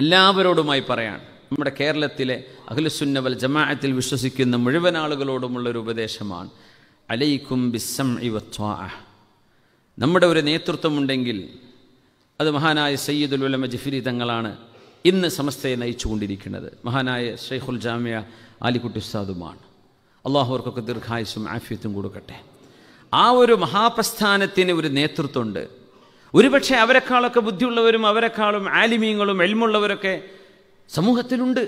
എല്ലാവരോടുമായി പറയാണ് നമ്മുടെ കേരളത്തിലെ അഖിലുസുന്നവൽ ജമാഅത്തിൽ വിശ്വസിക്കുന്ന മുഴുവൻ ആളുകളോടുമുള്ളൊരു ഉപദേശമാണ് അലൈക്കും ബിസം ഇവ നമ്മുടെ ഒരു നേതൃത്വമുണ്ടെങ്കിൽ അത് മഹാനായ സയ്യിദുൽ ഉലമ ജഫിരി തങ്ങളാണ് ഇന്ന് സമസ്തയെ നയിച്ചുകൊണ്ടിരിക്കുന്നത് മഹാനായ ഷെയ്ഖുൽ ജാമ്യ ആലിക്കുട്ടി ഉസ്താദുമാണ് അള്ളാഹുവർക്കൊക്കെ ദീർഘായുസും ആഫ്യത്തും കൊടുക്കട്ടെ ആ ഒരു മഹാപ്രസ്ഥാനത്തിന് ഒരു നേതൃത്വമുണ്ട് ഒരുപക്ഷെ അവരെക്കാളൊക്കെ ബുദ്ധിയുള്ളവരും അവരെക്കാളും ആലിമീങ്ങളും എൽമുള്ളവരൊക്കെ സമൂഹത്തിലുണ്ട്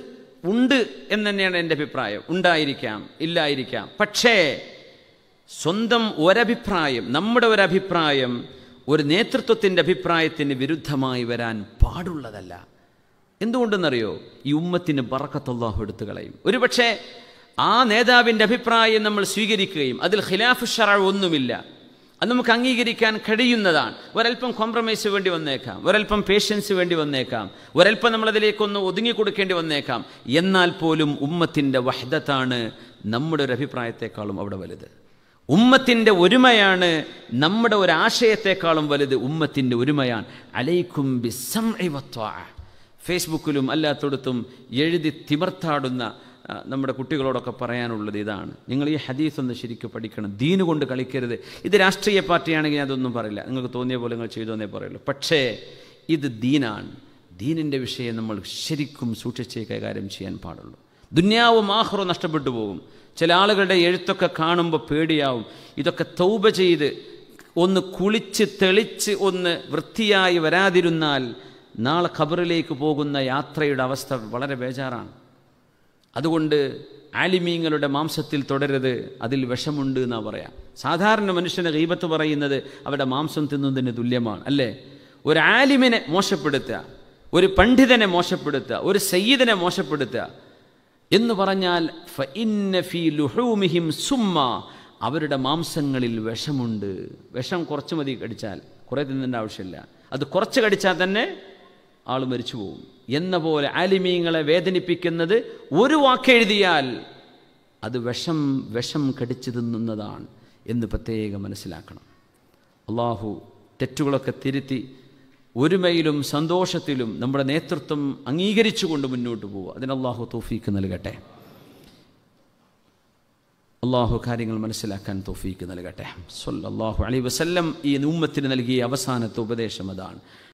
ഉണ്ട് എന്ന് തന്നെയാണ് എൻ്റെ അഭിപ്രായം ഉണ്ടായിരിക്കാം ഇല്ലായിരിക്കാം പക്ഷേ സ്വന്തം ഒരഭിപ്രായം നമ്മുടെ ഒരഭിപ്രായം ഒരു നേതൃത്വത്തിൻ്റെ അഭിപ്രായത്തിന് വിരുദ്ധമായി വരാൻ പാടുള്ളതല്ല എന്തുകൊണ്ടെന്നറിയോ ഈ ഉമ്മത്തിന് ബറക്കത്തുള്ളാഹു എടുത്തു കളയും ഒരുപക്ഷെ ആ നേതാവിൻ്റെ അഭിപ്രായം നമ്മൾ സ്വീകരിക്കുകയും അതിൽ ഖിലാഫ് ഷറ ഒന്നുമില്ല അത് നമുക്ക് അംഗീകരിക്കാൻ കഴിയുന്നതാണ് ഒരൽപ്പം കോംപ്രമൈസ് വേണ്ടി വന്നേക്കാം ഒരൽപ്പം പേഷ്യൻസ് വേണ്ടി വന്നേക്കാം ഒരൽപ്പം നമ്മളതിലേക്കൊന്ന് ഒതുങ്ങി കൊടുക്കേണ്ടി വന്നേക്കാം എന്നാൽ പോലും ഉമ്മത്തിൻ്റെ വഹദത്താണ് നമ്മുടെ ഒരു അഭിപ്രായത്തെക്കാളും അവിടെ വലുത് ഉമ്മത്തിൻ്റെ ഒരുമയാണ് നമ്മുടെ ഒരു ആശയത്തെക്കാളും വലുത് ഉമ്മത്തിൻ്റെ ഒരുമയാണ് അലൈക്കും ബിസം ഫേസ്ബുക്കിലും അല്ലാത്തടത്തും എഴുതി തിമർത്താടുന്ന നമ്മുടെ കുട്ടികളോടൊക്കെ പറയാനുള്ളത് ഇതാണ് നിങ്ങൾ ഈ ഹദീസ് ഒന്ന് ശരിക്കും പഠിക്കണം ദീനു കൊണ്ട് കളിക്കരുത് ഇത് രാഷ്ട്രീയ പാർട്ടിയാണെങ്കിൽ അതൊന്നും പറയില്ല നിങ്ങൾക്ക് തോന്നിയ പോലെ നിങ്ങൾ ചെയ്തോന്നേ പറയുള്ളൂ പക്ഷേ ഇത് ദീനാണ് ദീനിൻ്റെ വിഷയം നമ്മൾ ശരിക്കും സൂക്ഷിച്ചേ കൈകാര്യം ചെയ്യാൻ പാടുള്ളൂ ദുന്യാവും ആഹ്റോ നഷ്ടപ്പെട്ടു പോകും ചില ആളുകളുടെ എഴുത്തൊക്കെ കാണുമ്പോൾ പേടിയാവും ഇതൊക്കെ തൗബ ചെയ്ത് ഒന്ന് കുളിച്ച് തെളിച്ച് ഒന്ന് വൃത്തിയായി വരാതിരുന്നാൽ നാളെ ഖബറിലേക്ക് പോകുന്ന യാത്രയുടെ അവസ്ഥ വളരെ ബേജാറാണ് അതുകൊണ്ട് ആലിമീങ്ങളുടെ മാംസത്തിൽ തുടരരുത് അതിൽ വിഷമുണ്ട് എന്നാണ് പറയാം സാധാരണ മനുഷ്യന് ഗൈബത്ത് പറയുന്നത് അവരുടെ മാംസം തിന്നുന്നതിന് തുല്യമാണ് അല്ലേ ഒരു ആലിമിനെ മോശപ്പെടുത്തുക ഒരു പണ്ഡിതനെ മോശപ്പെടുത്തുക ഒരു സയ്യിദിനെ മോശപ്പെടുത്തുക എന്ന് പറഞ്ഞാൽ സുമ്മ അവരുടെ മാംസങ്ങളിൽ വിഷമുണ്ട് വിഷം കുറച്ച് മതി കടിച്ചാൽ കുറേ തിന്നേണ്ട ആവശ്യമില്ല അത് കുറച്ച് കടിച്ചാൽ തന്നെ ആൾ മരിച്ചു പോകും എന്ന പോലെ ആലിമീങ്ങളെ വേദനിപ്പിക്കുന്നത് ഒരു വാക്കെഴുതിയാൽ അത് വിഷം വിഷം കടിച്ചു തിന്നുന്നതാണ് എന്ന് പ്രത്യേകം മനസ്സിലാക്കണം അള്ളാഹു തെറ്റുകളൊക്കെ തിരുത്തി ഒരുമയിലും സന്തോഷത്തിലും നമ്മുടെ നേതൃത്വം അംഗീകരിച്ചുകൊണ്ട് മുന്നോട്ട് പോവുക അതിന് അള്ളാഹു തോഫീക്ക് നൽകട്ടെ അള്ളാഹു കാര്യങ്ങൾ മനസ്സിലാക്കാൻ തോഫീക്ക് നൽകട്ടെ അള്ളാഹു അലി വസല്ലം ഈ ഉമ്മത്തിന് നൽകിയ അവസാനത്തെ ഉപദേശം അതാണ്